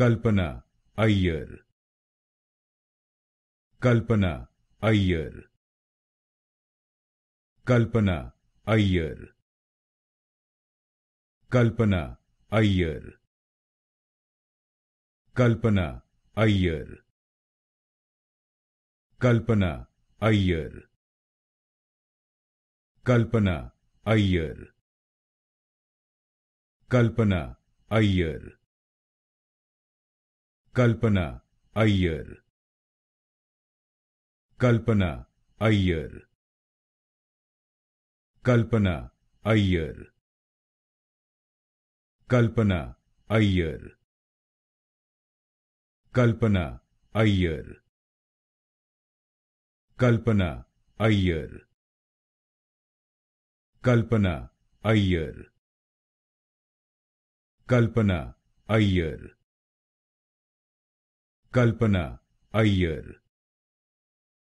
कल्पना Iyer कल्पना Iyer कल्पना Iyer कल्पना Iyer कल्पना Iyer कल्पना Iyer कल्पना Iyer कल्पना Iyer कल्पना Iyer कल्पना Iyer कल्पना Iyer कल्पना Iyer कल्पना Iyer कल्पना Iyer कल्पना Iyer कल्पना Iyer कल्पना Iyer